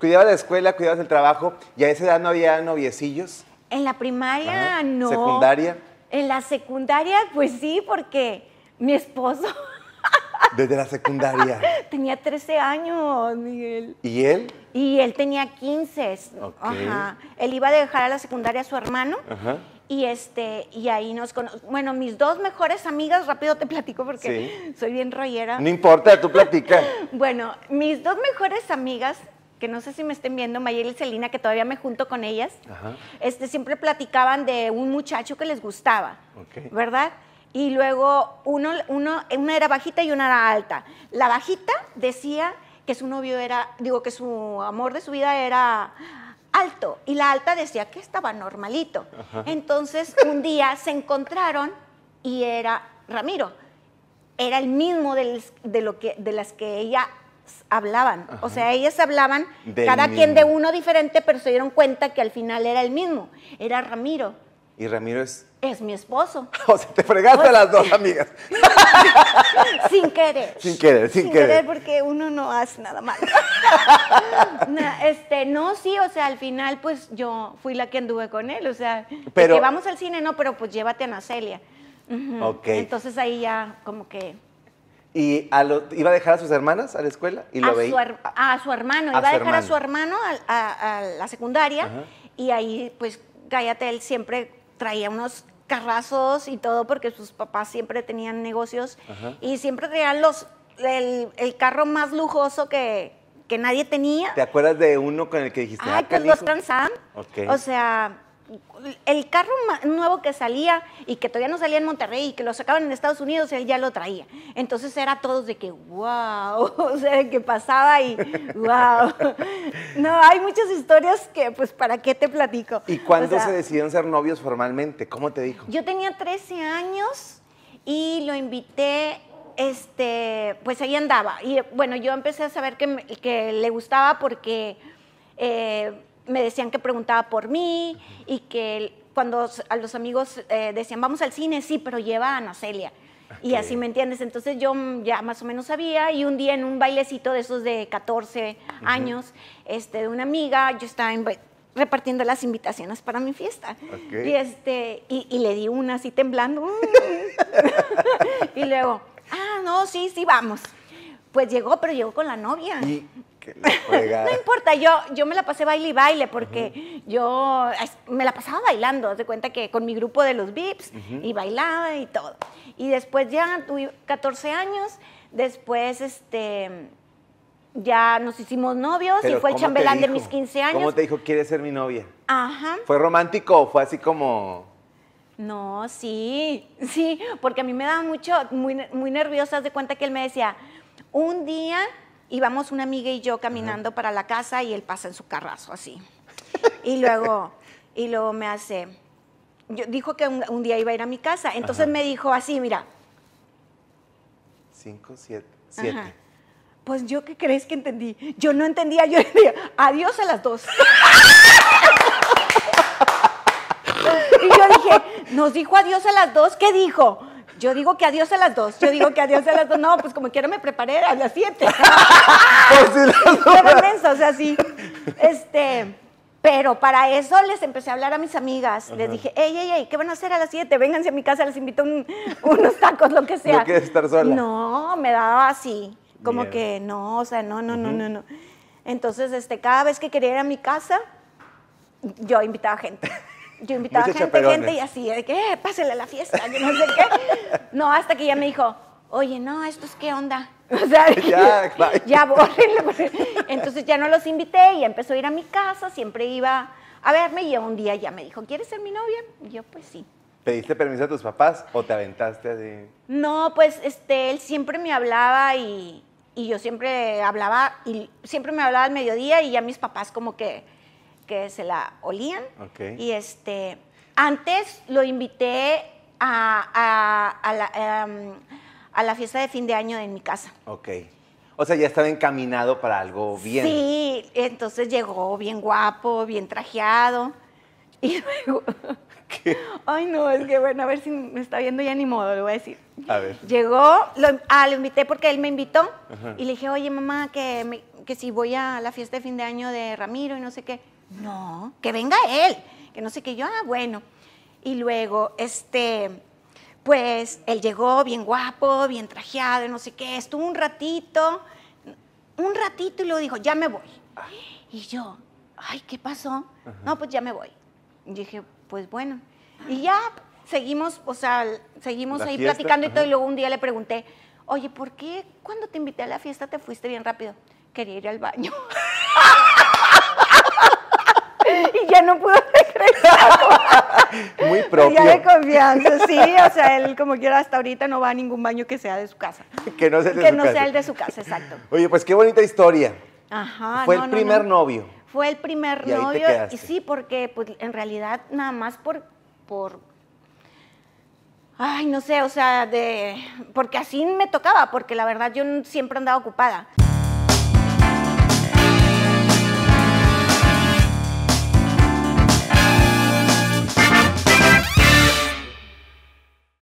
cuidabas la escuela, cuidabas el trabajo, y a esa edad no había noviecillos. En la primaria no. ¿Secundaria? En la secundaria, pues sí, porque mi esposo. Desde la secundaria. tenía 13 años, Miguel. ¿Y él? Y él tenía 15. Ajá. Él iba a dejar a la secundaria a su hermano. Ajá. Y este, y ahí nos conocimos. Bueno, mis dos mejores amigas, rápido te platico porque soy bien rollera. No importa, tú platica. bueno, mis dos mejores amigas que no sé si me estén viendo, Mayel y Celina, que todavía me junto con ellas, Este, siempre platicaban de un muchacho que les gustaba, ¿verdad? Y luego uno, uno, una era bajita y una era alta. La bajita decía que su novio era, digo, que su amor de su vida era alto. Y la alta decía que estaba normalito. Entonces, un día se encontraron y era Ramiro. Era el mismo de, lo que, de las que ella hablaban. O sea, ellas hablaban, cada quien de uno diferente, pero se dieron cuenta que al final era el mismo. Era Ramiro. ¿Y Ramiro es? Es mi esposo. o sea, te fregaste las dos amigas. sin querer. Sin querer, sin, sin querer. porque uno no hace nada mal. no, este, no, sí, o sea, al final, pues yo fui la que anduve con él. O sea, pero, vamos al cine, no, pero pues llévate a Nacelia. Celia. Entonces ahí ya como que y iba a dejar a sus hermanas a la escuela y lo a Su a, su hermano, iba a dejar a su hermano a, la secundaria y ahí, pues, él siempre traía unos carrazos y todo porque sus papás siempre tenían negocios y siempre traían los, el, carro más lujoso que, que nadie tenía. ¿Te acuerdas de uno con el que dijiste? Ay, ah, pues los Transam. O sea, el carro nuevo que salía y que todavía no salía en Monterrey y que lo sacaban en Estados Unidos, él ya lo traía. Entonces era todos de que, wow, o sea, que pasaba y, wow. No, hay muchas historias que, pues, ¿para qué te platico? ¿Y cuándo se decidieron ser novios formalmente? ¿Cómo te dijo? Yo tenía 13 años y lo invité este, pues ahí andaba. Y bueno, yo empecé a saber que, le gustaba porque eh, me decían que preguntaba por mí y que cuando a los amigos eh, decían, vamos al cine, sí, pero lleva a Ana Celia. Y así me entiendes. Entonces yo ya más o menos sabía y un día en un bailecito de esos de 14 años, este, de una amiga, yo estaba repartiendo las invitaciones para mi fiesta. Y, este, y, le di una así temblando. Mm. y luego, ah, no, sí, sí, vamos. Pues llegó, pero llegó con la novia. no importa, yo, yo me la pasé baile y baile porque yo me la pasaba bailando, de cuenta que con mi grupo de los VIPs y bailaba y todo. Y después ya tuve 14 años, después este ya nos hicimos novios y fue el chambelán de mis 15 años. ¿Cómo te dijo, quieres ser mi novia? Ajá. ¿Fue romántico o fue así como.? No, sí, sí, porque a mí me daba mucho, muy, muy nerviosa de cuenta que él me decía, un día íbamos una amiga y yo caminando para la casa y él pasa en su carrazo así. Y luego, y luego me hace, yo, dijo que un, día iba a ir a mi casa, entonces me dijo así, mira. Cinco, siete, siete. Pues yo qué crees que entendí. Yo no entendía, yo decía, adiós a las dos. y yo dije, nos dijo adiós a las dos, ¿qué dijo? Yo digo que adiós a las dos. Yo digo que adiós a las dos. No, pues como quiero me preparé a las siete. Qué inmenso, o sea, sí. Este, pero para eso les empecé a hablar a mis amigas. Les dije, hey, hey, hey, ¿qué van a hacer a las siete? Vénganse a mi casa, les invito unos tacos, lo que sea. ¿No quieres estar sola? No, me daba así. Como que no, o sea, no, no, no, no, no. Entonces, este, cada vez que quería ir a mi casa, yo invitaba gente yo invitaba gente, gente y así, de que, eh, la fiesta, no sé qué. No, hasta que ya me dijo, oye, no, ¿esto es qué onda. O sea, ya, ya, Entonces ya no los invité y empezó a ir a mi casa, siempre iba a verme y un día ya me dijo, ¿quieres ser mi novia? yo, pues sí. ¿Pediste permiso a tus papás o te aventaste así? No, pues este, él siempre me hablaba y, y yo siempre hablaba, y siempre me hablaba al mediodía y ya mis papás como que que se la olían. Y este, antes lo invité a, a, la, em, a, la, fiesta de fin de año en mi casa. Ok. O sea, ya estaba encaminado para algo bien. Sí, entonces llegó bien guapo, bien trajeado. Y luego. Ay, no, es que bueno, a ver si me está viendo ya ni modo, le voy a decir. A ver. Llegó, lo, ah, lo invité porque él me invitó. Y le dije, oye, mamá, que, que si voy a la fiesta de fin de año de Ramiro y no sé qué. No, que venga él, que no sé qué. Yo, ah, bueno. Y luego, este, pues él llegó bien guapo, bien trajeado, no sé qué. Estuvo un ratito, un ratito y luego dijo, ya me voy. Y yo, ay, ¿qué pasó? No, pues ya me voy. Y dije, pues bueno. Y ya seguimos, o sea, seguimos ahí platicando y todo. Y luego un día le pregunté, oye, ¿por qué cuando te invité a la fiesta te fuiste bien rápido? Quería ir al baño. y ya no pudo regresar. Muy propio. Ya de confianza, sí, o sea, él como quiera hasta ahorita no va a ningún baño que sea de su casa. Que no sea, el de, que su no sea el de su casa, exacto. Oye, pues qué bonita historia. Ajá. Fue el primer novio. Fue el primer novio y sí, porque pues, en realidad nada más por, por Ay, no sé, o sea, de porque así me tocaba, porque la verdad yo siempre andaba ocupada.